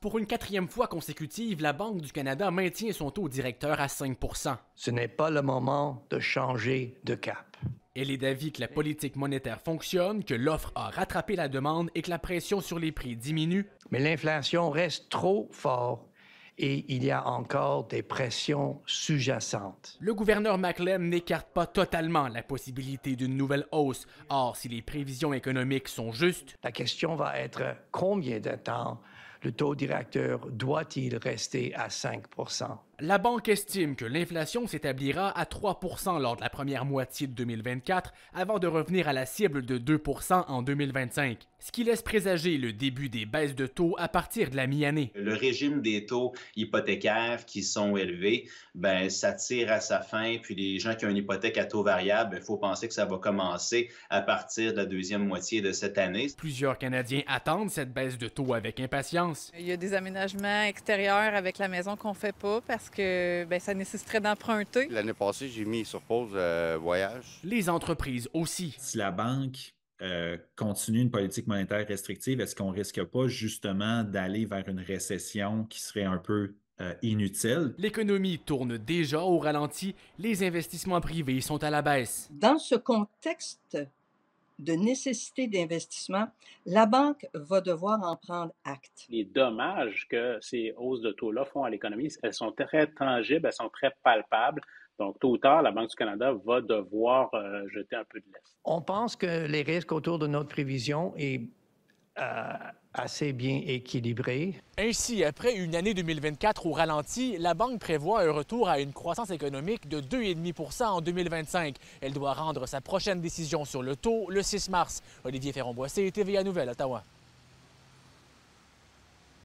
Pour une quatrième fois consécutive, la Banque du Canada maintient son taux directeur à 5 Ce n'est pas le moment de changer de cap. Elle est d'avis que la politique monétaire fonctionne, que l'offre a rattrapé la demande et que la pression sur les prix diminue. Mais l'inflation reste trop forte et il y a encore des pressions sous-jacentes. Le gouverneur McLean n'écarte pas totalement la possibilité d'une nouvelle hausse. Or, si les prévisions économiques sont justes, la question va être combien de temps le taux directeur doit-il rester à 5 la banque estime que l'inflation s'établira à 3% lors de la première moitié de 2024 avant de revenir à la cible de 2% en 2025, ce qui laisse présager le début des baisses de taux à partir de la mi-année. Le régime des taux hypothécaires qui sont élevés, ben ça tire à sa fin, puis les gens qui ont une hypothèque à taux variable, il ben, faut penser que ça va commencer à partir de la deuxième moitié de cette année. Plusieurs Canadiens attendent cette baisse de taux avec impatience. Il y a des aménagements extérieurs avec la maison qu'on fait pas parce que ben, ça nécessiterait d'emprunter. L'année passée, j'ai mis sur pause euh, voyage. Les entreprises aussi. Si la banque euh, continue une politique monétaire restrictive, est-ce qu'on risque pas justement d'aller vers une récession qui serait un peu euh, inutile. L'économie tourne déjà au ralenti, les investissements privés sont à la baisse. Dans ce contexte de nécessité d'investissement, la banque va devoir en prendre acte. Les dommages que ces hausses de taux-là font à l'économie, elles sont très tangibles, elles sont très palpables. Donc, tôt ou tard, la Banque du Canada va devoir euh, jeter un peu de l'est. On pense que les risques autour de notre prévision est euh, assez bien équilibré. Ainsi, après une année 2024 au ralenti, la banque prévoit un retour à une croissance économique de 2,5 en 2025. Elle doit rendre sa prochaine décision sur le taux le 6 mars. Olivier Ferron-Boissé, TVA Nouvelle, Ottawa.